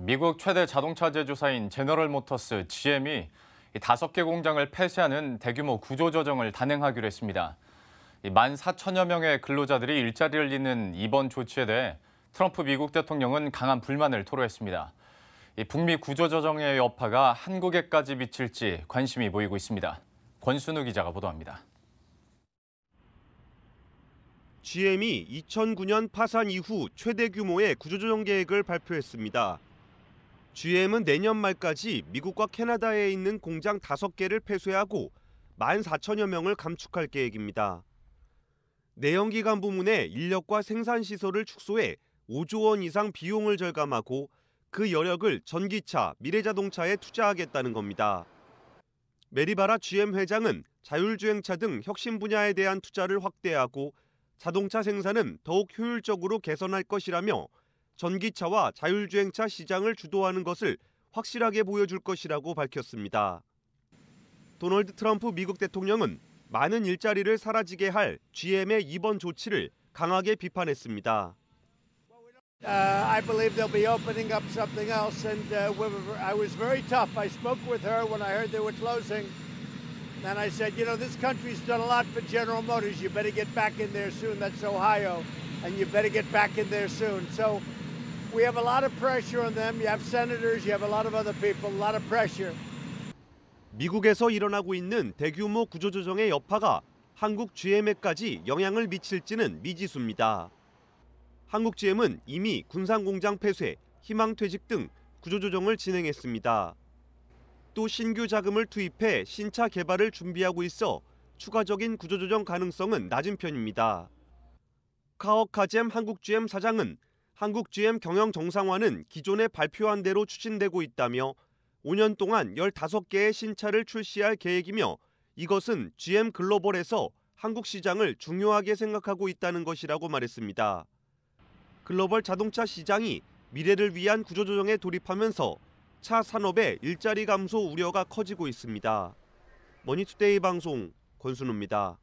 미국 최대 자동차 제조사인 제너럴 모터스 GM이 5개 공장을 폐쇄하는 대규모 구조조정을 단행하기로 했습니다. 1만 4천여 명의 근로자들이 일자리를 잃는 이번 조치에 대해 트럼프 미국 대통령은 강한 불만을 토로했습니다. 북미 구조조정의 여파가 한국에까지 미칠지 관심이 모이고 있습니다. 권순우 기자가 보도합니다. GM이 2009년 파산 이후 최대 규모의 구조조정 계획을 발표했습니다. GM은 내년 말까지 미국과 캐나다에 있는 공장 5개를 폐쇄하고 14,000여 명을 감축할 계획입니다. 내연기관 부문의 인력과 생산 시설을 축소해 5조 원 이상 비용을 절감하고 그 여력을 전기차, 미래자동차에 투자하겠다는 겁니다. 메리바라 GM 회장은 자율주행차 등 혁신 분야에 대한 투자를 확대하고 자동차 생산은 더욱 효율적으로 개선할 것이라며 전기차와 자율주행차 시장을 주도하는 것을 확실하게 보여줄 것이라고 밝혔습니다. 도널드 트럼프 미국 대통령은 많은 일자리를 사라지게 할 GM의 이번 조치를 강하게 비판했습니다. Uh, I believe they'll be opening up something else, and uh, we were, I was very tough. I spoke with her when I heard they were closing, and I said, you know, this country's done a lot for General Motors. You better get back in there soon. That's Ohio, and you better get back in there soon. So We have a lot of pressure on them. You have senators, you have a lot of other people, a lot of pressure. 미국에서 일어나고 있는 대규모 구조조정의 여파가 한국 GM에까지 영향을 미칠지는 미지수입니다. 한국 GM은 이미 군산공장 폐쇄, 희망퇴직 등 구조조정을 진행했습니다. 또 신규 자금을 투입해 신차 개발을 준비하고 있어 추가적인 구조조정 가능성은 낮은 편입니다. 카오카잼 한국GM 사장은 한국 GM 경영 정상화는 기존에 발표한 대로 추진되고 있다며 5년 동안 15개의 신차를 출시할 계획이며 이것은 GM 글로벌에서 한국 시장을 중요하게 생각하고 있다는 것이라고 말했습니다. 글로벌 자동차 시장이 미래를 위한 구조조정에 돌입하면서 차 산업의 일자리 감소 우려가 커지고 있습니다. 머니투데이 방송 권순우입니다.